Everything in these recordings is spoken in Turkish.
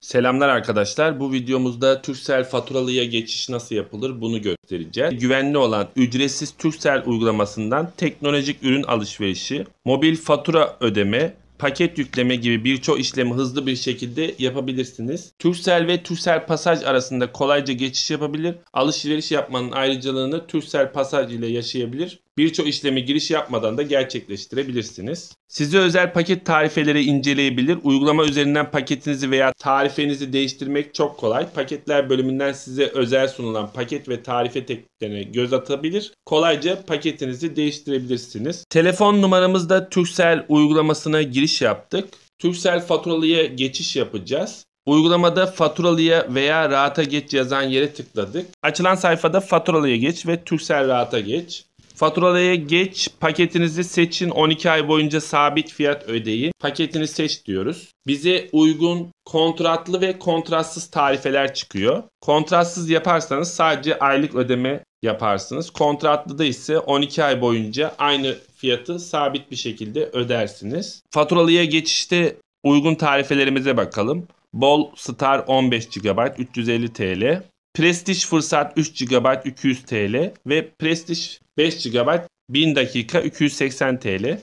Selamlar arkadaşlar. Bu videomuzda Turkcell faturalıya geçiş nasıl yapılır bunu göstereceğiz. Güvenli olan ücretsiz Turkcell uygulamasından teknolojik ürün alışverişi, mobil fatura ödeme, paket yükleme gibi birçok işlemi hızlı bir şekilde yapabilirsiniz. Turkcell ve Turkcell Pasaj arasında kolayca geçiş yapabilir. Alışveriş yapmanın ayrıcalığını Turkcell Pasaj ile yaşayabilir. Birçok işlemi giriş yapmadan da gerçekleştirebilirsiniz. Size özel paket tarifeleri inceleyebilir. Uygulama üzerinden paketinizi veya tarifenizi değiştirmek çok kolay. Paketler bölümünden size özel sunulan paket ve tarife tekniklerine göz atabilir. Kolayca paketinizi değiştirebilirsiniz. Telefon numaramızda Turkcell uygulamasına giriş yaptık. Turkcell faturalıya geçiş yapacağız. Uygulamada faturalıya veya rahata geç yazan yere tıkladık. Açılan sayfada faturalıya geç ve Turkcell rahata geç. Faturalaya geç, paketinizi seçin, 12 ay boyunca sabit fiyat ödeyin. Paketini seç diyoruz. Bize uygun kontratlı ve kontratsız tarifeler çıkıyor. Kontratsız yaparsanız sadece aylık ödeme yaparsınız. Kontratlı da ise 12 ay boyunca aynı fiyatı sabit bir şekilde ödersiniz. Faturalıya geçişte uygun tarifelerimize bakalım. Bol Star 15 GB 350 TL. Prestige fırsat 3 GB 200 TL ve Prestige 5 GB 1000 dakika 280 TL.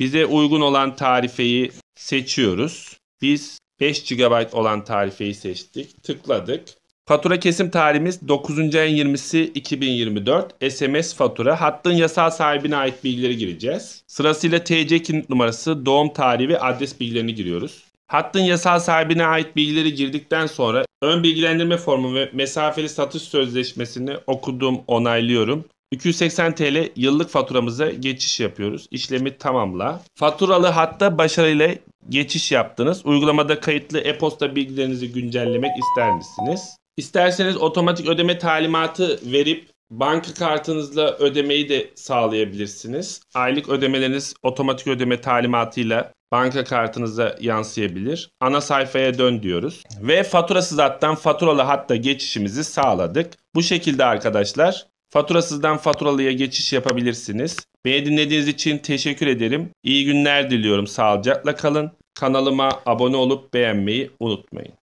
Bize uygun olan tarifeyi seçiyoruz. Biz 5 GB olan tarifeyi seçtik. Tıkladık. Fatura kesim tarihimiz 9. ayın 20'si 2024. SMS fatura. Hattın yasal sahibine ait bilgileri gireceğiz. Sırasıyla TC kimlik numarası, doğum tarihi ve adres bilgilerini giriyoruz. Hattın yasal sahibine ait bilgileri girdikten sonra ön bilgilendirme formu ve mesafeli satış sözleşmesini okudum, onaylıyorum. 280 TL yıllık faturamıza geçiş yapıyoruz. İşlemi tamamla. Faturalı hatta başarıyla geçiş yaptınız. Uygulamada kayıtlı e-posta bilgilerinizi güncellemek ister misiniz? İsterseniz otomatik ödeme talimatı verip banka kartınızla ödemeyi de sağlayabilirsiniz. Aylık ödemeleriniz otomatik ödeme talimatıyla banka kartınıza yansıyabilir. Ana sayfaya dön diyoruz. Ve faturasız hattan faturalı hatta geçişimizi sağladık. Bu şekilde arkadaşlar faturasızdan faturalıya geçiş yapabilirsiniz. Beni dinlediğiniz için teşekkür ederim. İyi günler diliyorum. Sağlıcakla kalın. Kanalıma abone olup beğenmeyi unutmayın.